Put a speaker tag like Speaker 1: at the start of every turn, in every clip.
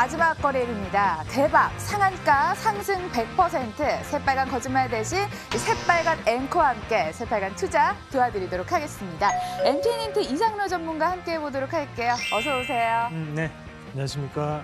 Speaker 1: 마지막 거래일입니다. 대박, 상한가 상승 100%, 새빨간 거짓말 대신 새빨간 앵커와 함께 새빨간 투자 도와드리도록 하겠습니다. MTN인트 이상로 전문가 함께 해보도록 할게요. 어서 오세요.
Speaker 2: 음, 네, 안녕하십니까.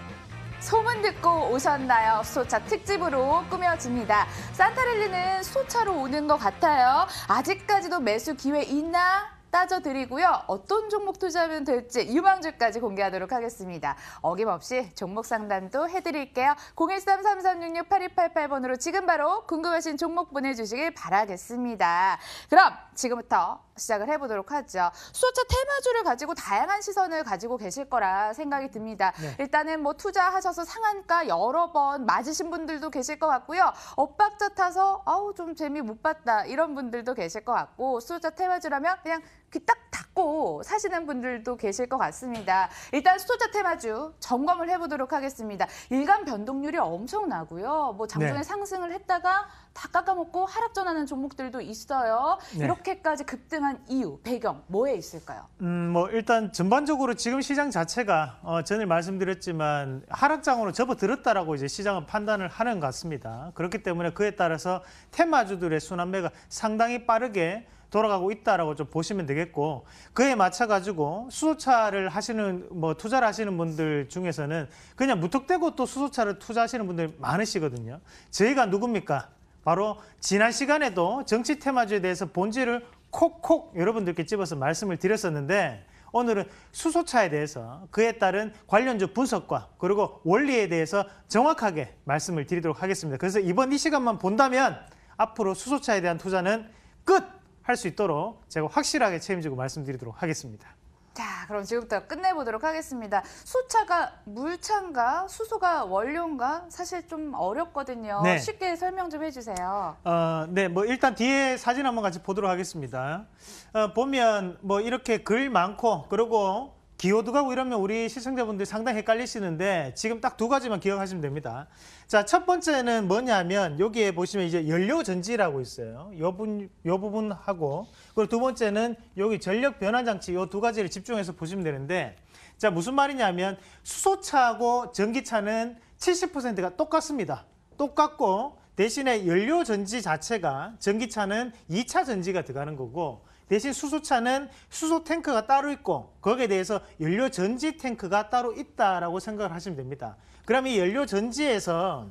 Speaker 2: 소문
Speaker 1: 듣고 오셨나요? 수소차 특집으로 꾸며집니다. 산타랠리는 수소차로 오는 것 같아요. 아직까지도 매수 기회 있나? 따져드리고요. 어떤 종목 투자하면 될지 유망주까지 공개하도록 하겠습니다. 어김없이 종목 상담도 해드릴게요. 013-3366-8288번으로 지금 바로 궁금하신 종목 보내주시길 바라겠습니다. 그럼 지금부터 시작을 해보도록 하죠. 수호차 테마주를 가지고 다양한 시선을 가지고 계실 거라 생각이 듭니다. 네. 일단은 뭐 투자하셔서 상한가 여러 번 맞으신 분들도 계실 것 같고요. 엇박자 타서 아우 좀 재미 못 봤다 이런 분들도 계실 것 같고 수호차 테마주라면 그냥 귀딱 닫고 사시는 분들도 계실 것 같습니다. 일단 수소자 테마주 점검을 해보도록 하겠습니다. 일간 변동률이 엄청나고요. 뭐 장중에 네. 상승을 했다가 다 깎아먹고 하락 전하는 종목들도 있어요. 네. 이렇게까지 급등한 이유, 배경 뭐에 있을까요?
Speaker 2: 음, 뭐 일단 전반적으로 지금 시장 자체가 어, 전에 말씀드렸지만 하락장으로 접어들었다라고 이제 시장은 판단을 하는 것 같습니다. 그렇기 때문에 그에 따라서 테마주들의 순환매가 상당히 빠르게 돌아가고 있다라고 좀 보시면 되겠고 그에 맞춰 가지고 수소차를 하시는 뭐 투자를 하시는 분들 중에서는 그냥 무턱대고 또 수소차를 투자하시는 분들 많으시거든요. 저희가 누굽니까? 바로 지난 시간에도 정치 테마주에 대해서 본질을 콕콕 여러분들께 집어서 말씀을 드렸었는데 오늘은 수소차에 대해서 그에 따른 관련주 분석과 그리고 원리에 대해서 정확하게 말씀을 드리도록 하겠습니다. 그래서 이번 이 시간만 본다면 앞으로 수소차에 대한 투자는 끝! 할수 있도록 제가 확실하게 책임지고 말씀드리도록 하겠습니다.
Speaker 1: 자, 그럼 지금부터 끝내보도록 하겠습니다. 수차가 물차인가 수소가 원료인가 사실 좀 어렵거든요. 네. 쉽게 설명 좀 해주세요.
Speaker 2: 어, 네, 뭐 일단 뒤에 사진 한번 같이 보도록 하겠습니다. 어, 보면 뭐 이렇게 글 많고 그리고 기호도 가고 이러면 우리 시청자분들이 상당히 헷갈리시는데 지금 딱 두 가지만 기억하시면 됩니다. 자, 첫 번째는 뭐냐면 여기에 보시면 이제 연료 전지라고 있어요. 요 부분 요 부분하고 그리고 두 번째는 여기 전력 변환 장치 요 두 가지를 집중해서 보시면 되는데 자, 무슨 말이냐면 수소차하고 전기차는 70%가 똑같습니다. 똑같고 대신에 연료 전지 자체가 전기차는 2차 전지가 들어가는 거고 대신 수소차는 수소 탱크가 따로 있고 거기에 대해서 연료 전지 탱크가 따로 있다라고 생각을 하시면 됩니다. 그럼 이 연료 전지에서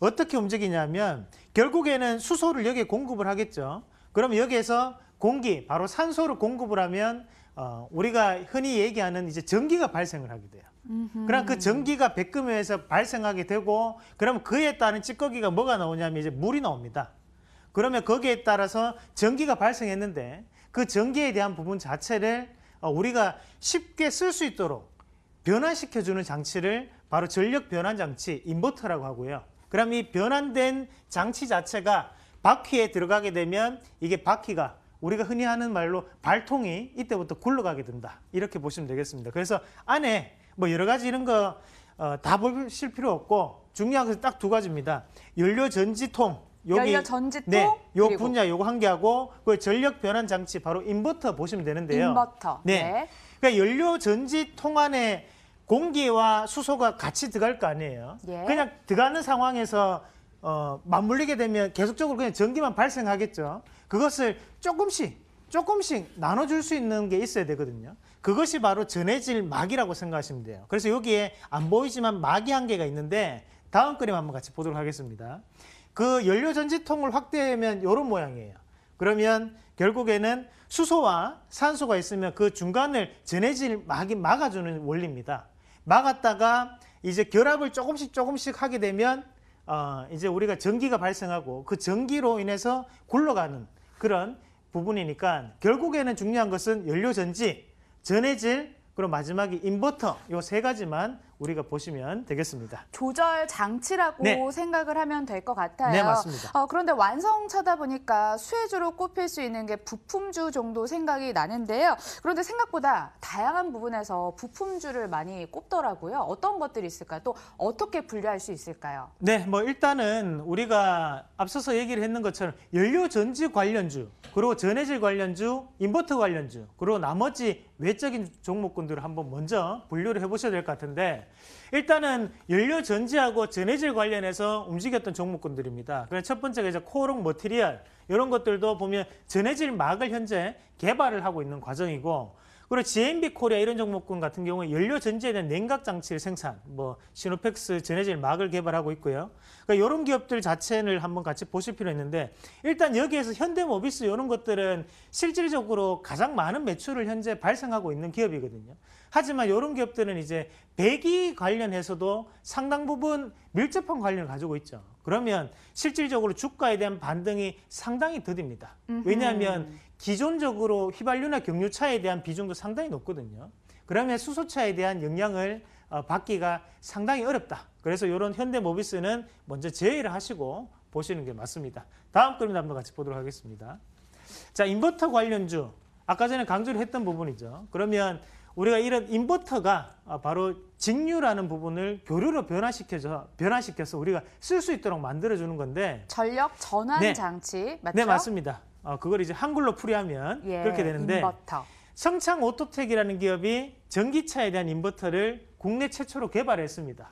Speaker 2: 어떻게 움직이냐면 결국에는 수소를 여기에 공급을 하겠죠. 그럼 여기에서 공기, 바로 산소를 공급을 하면 어, 우리가 흔히 얘기하는 이제 전기가 발생을 하게 돼요. 음흠. 그럼 그 전기가 백금에서 발생하게 되고 그럼 그에 따른 찌꺼기가 뭐가 나오냐면 이제 물이 나옵니다. 그러면 거기에 따라서 전기가 발생했는데 그 전기에 대한 부분 자체를 어, 우리가 쉽게 쓸 수 있도록 변환시켜주는 장치를 바로 전력 변환 장치, 인버터라고 하고요. 그럼 이 변환된 장치 자체가 바퀴에 들어가게 되면 이게 바퀴가 우리가 흔히 하는 말로 발통이 이때부터 굴러가게 된다. 이렇게 보시면 되겠습니다. 그래서 안에 뭐 여러 가지 이런 거다 어, 보실 필요 없고 중요한 것은 딱 두 가지입니다. 연료 전지통 여기 연료 전지통 네, 요 그리고. 분야 요거 한개 하고 그 전력 변환 장치 바로 인버터 보시면 되는데요. 인버터. 네. 네. 그러니까 연료 전지통 안에 공기와 수소가 같이 들어갈 거 아니에요. 예. 그냥 들어가는 상황에서 어, 맞물리게 되면 계속적으로 그냥 전기만 발생하겠죠. 그것을 조금씩 조금씩 나눠줄 수 있는 게 있어야 되거든요. 그것이 바로 전해질 막이라고 생각하시면 돼요. 그래서 여기에 안 보이지만 막이 한 개가 있는데 다음 그림 한번 같이 보도록 하겠습니다. 그 연료 전지통을 확대하면 이런 모양이에요. 그러면 결국에는 수소와 산소가 있으면 그 중간을 전해질 막이 막아주는 원리입니다. 막았다가 이제 결합을 조금씩 조금씩 하게 되면 어, 이제 우리가 전기가 발생하고 그 전기로 인해서 굴러가는 그런 부분이니까 결국에는 중요한 것은 연료전지, 전해질, 그리고 마지막에 인버터 요 세 가지만 우리가 보시면 되겠습니다.
Speaker 1: 조절 장치라고 네. 생각을 하면 될 것 같아요. 네, 맞습니다. 어, 그런데 완성차다 보니까 수혜주로 꼽힐 수 있는 게 부품주 정도 생각이 나는데요. 그런데 생각보다 다양한 부분에서 부품주를 많이 꼽더라고요. 어떤 것들이 있을까? 또 어떻게 분류할 수 있을까요?
Speaker 2: 네, 뭐 일단은 우리가 앞서서 얘기를 했는 것처럼 연료 전지 관련주, 그리고 전해질 관련주, 인버터 관련주, 그리고 나머지 외적인 종목군들을 한번 먼저 분류를 해보셔야 될 것 같은데 일단은 연료 전지하고 전해질 관련해서 움직였던 종목군들입니다. 그래서 첫 번째가 이제 코오롱 머티리얼 이런 것들도 보면 전해질 막을 현재 개발을 하고 있는 과정이고 그리고 GMB 코리아 이런 종목군 같은 경우에 연료 전지에 대한 냉각 장치를 생산, 뭐 시노펙스 전해질 막을 개발하고 있고요. 그러니까 이런 기업들 자체를 한번 같이 보실 필요 있는데 일단 여기에서 현대모비스 이런 것들은 실질적으로 가장 많은 매출을 현재 발생하고 있는 기업이거든요. 하지만 이런 기업들은 이제 배기 관련해서도 상당 부분 밀접한 관련을 가지고 있죠. 그러면 실질적으로 주가에 대한 반등이 상당히 더딥니다. 왜냐하면 기존적으로 휘발유나 경유차에 대한 비중도 상당히 높거든요. 그러면 수소차에 대한 영향을 어, 받기가 상당히 어렵다. 그래서 이런 현대모비스는 먼저 제외를 하시고 보시는 게 맞습니다. 다음 그림도 한번 같이 보도록 하겠습니다. 자, 인버터 관련주. 아까 전에 강조를 했던 부분이죠. 그러면 우리가 이런 인버터가 어, 바로 직류라는 부분을 교류로 변화시켜서 변화시켜서 우리가 쓸 수 있도록 만들어 주는 건데
Speaker 1: 전력 전환 네. 장치 맞죠? 네, 맞습니다.
Speaker 2: 어, 그걸 이제 한글로 풀이하면 예, 그렇게 되는데 인버터. 성창 오토텍이라는 기업이 전기차에 대한 인버터를 국내 최초로 개발했습니다.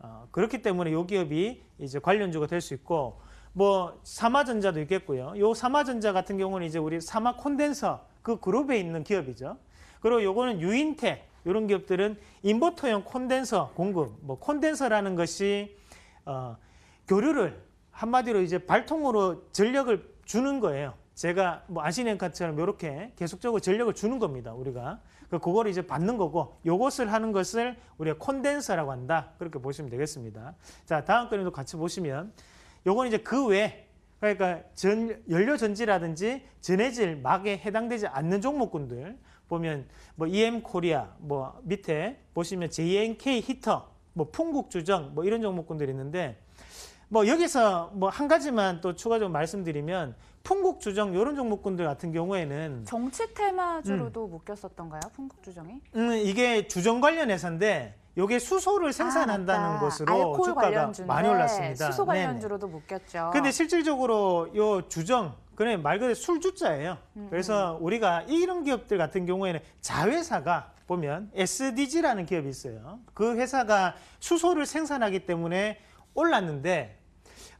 Speaker 2: 어, 그렇기 때문에 이 기업이 이제 관련주가 될 수 있고 뭐 삼화전자도 있겠고요. 이 삼화전자 같은 경우는 이제 우리 삼화 콘덴서 그 그룹에 있는 기업이죠. 그리고 요거는 유인텍 이런 기업들은 인버터형 콘덴서 공급, 뭐 콘덴서라는 것이 어, 교류를 한마디로 이제 발통으로 전력을 주는 거예요. 제가 뭐 아시앤카트처럼 이렇게 계속적으로 전력을 주는 겁니다. 우리가 그 그거를 이제 받는 거고 요것을 하는 것을 우리가 콘덴서라고 한다. 그렇게 보시면 되겠습니다. 자 다음 그림도 같이 보시면 요건 이제 그 외 그러니까 전, 연료 전지라든지 전해질 막에 해당되지 않는 종목군들 보면 뭐 EM 코리아 뭐 밑에 보시면 JNK 히터 뭐 풍국 주정 뭐 이런 종목군들이 있는데 뭐 여기서 뭐 한 가지만 또 추가적으로 말씀드리면 풍국주정 이런 종목군들 같은 경우에는
Speaker 1: 정치 테마 주로도 음. 묶였었던가요? 풍국주정이?
Speaker 2: 음, 이게 주정 관련 해서인데 요게 수소를 생산한다는 아, 것으로 주가가 많이 올랐습니다. 수소 관련주로도
Speaker 1: 네네. 묶였죠. 근데
Speaker 2: 실질적으로 요 주정 그래 말 그대로 술주자예요. 음, 그래서 음. 우리가 이런 기업들 같은 경우에는 자회사가 보면 SDG라는 기업이 있어요. 그 회사가 수소를 생산하기 때문에 올랐는데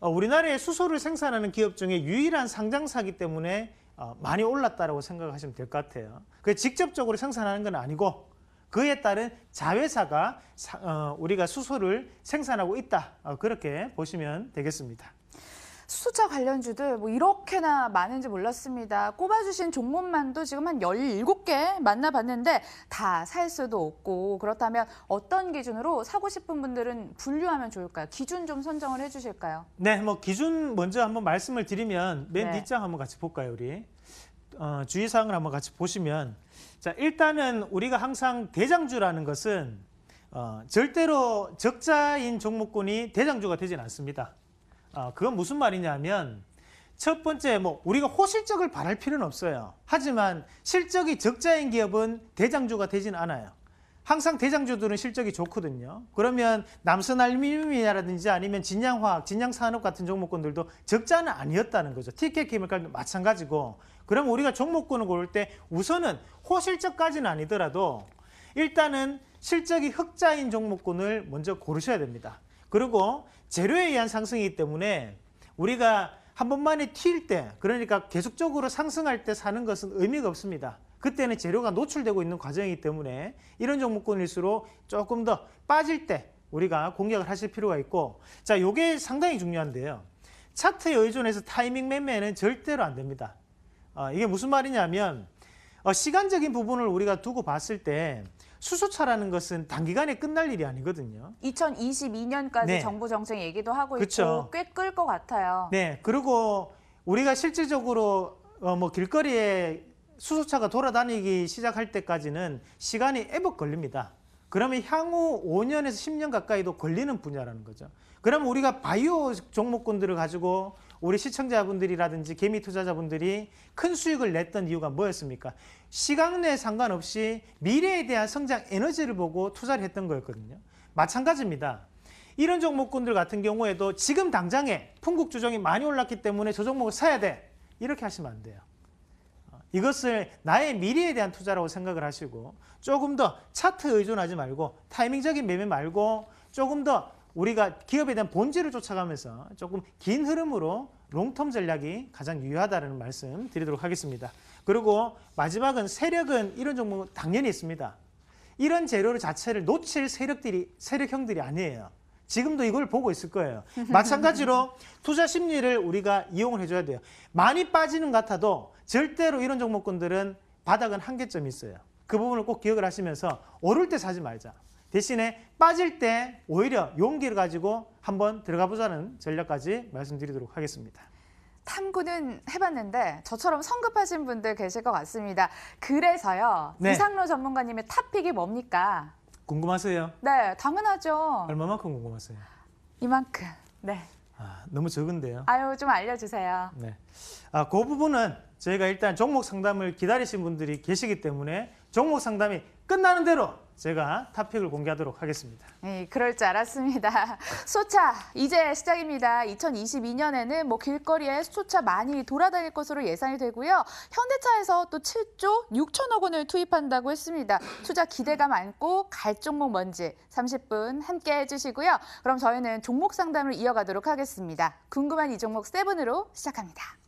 Speaker 2: 어, 우리나라의 수소를 생산하는 기업 중에 유일한 상장사기 때문에 어, 많이 올랐다고 생각하시면 될 것 같아요. 그게 직접적으로 생산하는 건 아니고 그에 따른 자회사가 어, 우리가 수소를 생산하고 있다. 그렇게 보시면 되겠습니다.
Speaker 1: 수소차 관련주들 뭐 이렇게나 많은지 몰랐습니다. 꼽아주신 종목만도 지금 한 17개 만나봤는데 다 살 수도 없고 그렇다면 어떤 기준으로 사고 싶은 분들은 분류하면 좋을까요? 기준 좀 선정을 해주실까요?
Speaker 2: 네, 뭐 기준 먼저 한번 말씀을 드리면 맨 네. 뒷장 한번 같이 볼까요, 우리? 어, 주의사항을 한번 같이 보시면 자 일단은 우리가 항상 대장주라는 것은 어, 절대로 적자인 종목군이 대장주가 되지는 않습니다. 어, 그건 무슨 말이냐면 첫 번째 뭐 우리가 호실적을 바랄 필요는 없어요. 하지만 실적이 적자인 기업은 대장주가 되진 않아요. 항상 대장주들은 실적이 좋거든요. 그러면 남선 알미늄이라든지 아니면 진양화학, 진양산업 같은 종목군들도 적자는 아니었다는 거죠. TK케미칼도 마찬가지고. 그럼 우리가 종목군을 고를 때 우선은 호실적까지는 아니더라도 일단은 실적이 흑자인 종목군을 먼저 고르셔야 됩니다. 그리고 재료에 의한 상승이기 때문에 우리가 한 번만에 튈 때, 그러니까 계속적으로 상승할 때 사는 것은 의미가 없습니다. 그때는 재료가 노출되고 있는 과정이기 때문에 이런 종목군일수록 조금 더 빠질 때 우리가 공략을 하실 필요가 있고 자, 요게 상당히 중요한데요. 차트에 의존해서 타이밍 매매는 절대로 안 됩니다. 어, 이게 무슨 말이냐면 어, 시간적인 부분을 우리가 두고 봤을 때 수소차라는 것은 단기간에 끝날 일이 아니거든요.
Speaker 1: 2022년까지 네. 정부 정책 얘기도 하고 그쵸. 있고 꽤 끌 것 같아요.
Speaker 2: 네, 그리고 우리가 실질적으로 어, 뭐 길거리에 수소차가 돌아다니기 시작할 때까지는 시간이 애복 걸립니다. 그러면 향후 5년에서 10년 가까이도 걸리는 분야라는 거죠. 그러면 우리가 바이오 종목군들을 가지고 우리 시청자분들이라든지 개미 투자자분들이 큰 수익을 냈던 이유가 뭐였습니까? 시각 내 상관없이 미래에 대한 성장 에너지를 보고 투자를 했던 거였거든요. 마찬가지입니다. 이런 종목군들 같은 경우에도 지금 당장에 풍국 조정이 많이 올랐기 때문에 저 종목을 사야 돼. 이렇게 하시면 안 돼요. 이것을 나의 미래에 대한 투자라고 생각을 하시고 조금 더 차트 의존하지 말고 타이밍적인 매매 말고 조금 더 우리가 기업에 대한 본질을 쫓아가면서 조금 긴 흐름으로 롱텀 전략이 가장 유효하다는 말씀 드리도록 하겠습니다. 그리고 마지막은 세력은 이런 종목은 당연히 있습니다. 이런 재료를 자체를 놓칠 세력들이 세력형들이 아니에요. 지금도 이걸 보고 있을 거예요. 마찬가지로 투자 심리를 우리가 이용을 해줘야 돼요. 많이 빠지는 것 같아도 절대로 이런 종목군들은 바닥은 한계점이 있어요. 그 부분을 꼭 기억을 하시면서 오를 때 사지 말자. 대신에 빠질 때 오히려 용기를 가지고 한번 들어가 보자는 전략까지 말씀드리도록 하겠습니다.
Speaker 1: 탐구는 해봤는데 저처럼 성급하신 분들 계실 것 같습니다. 그래서요. 네. 이상로 전문가님의 탑픽이 뭡니까?
Speaker 2: 궁금하세요?
Speaker 1: 네, 당연하죠.
Speaker 2: 얼마만큼 궁금하세요?
Speaker 1: 이만큼. 네.
Speaker 2: 아, 너무 적은데요.
Speaker 1: 아유, 좀 알려주세요.
Speaker 2: 네. 아, 그 부분은 저희가 일단 종목 상담을 기다리신 분들이 계시기 때문에 종목 상담이 끝나는 대로 제가 탑픽을 공개하도록 하겠습니다.
Speaker 1: 네, 그럴 줄 알았습니다. 소차 이제 시작입니다. 2022년에는 뭐 길거리에 수소차 많이 돌아다닐 것으로 예상이 되고요. 현대차에서 또 7조 6천억 원을 투입한다고 했습니다. 투자 기대가 많고 갈 종목 뭔지 30분 함께 해주시고요. 그럼 저희는 종목 상담을 이어가도록 하겠습니다. 궁금한 이 종목 세으로 시작합니다.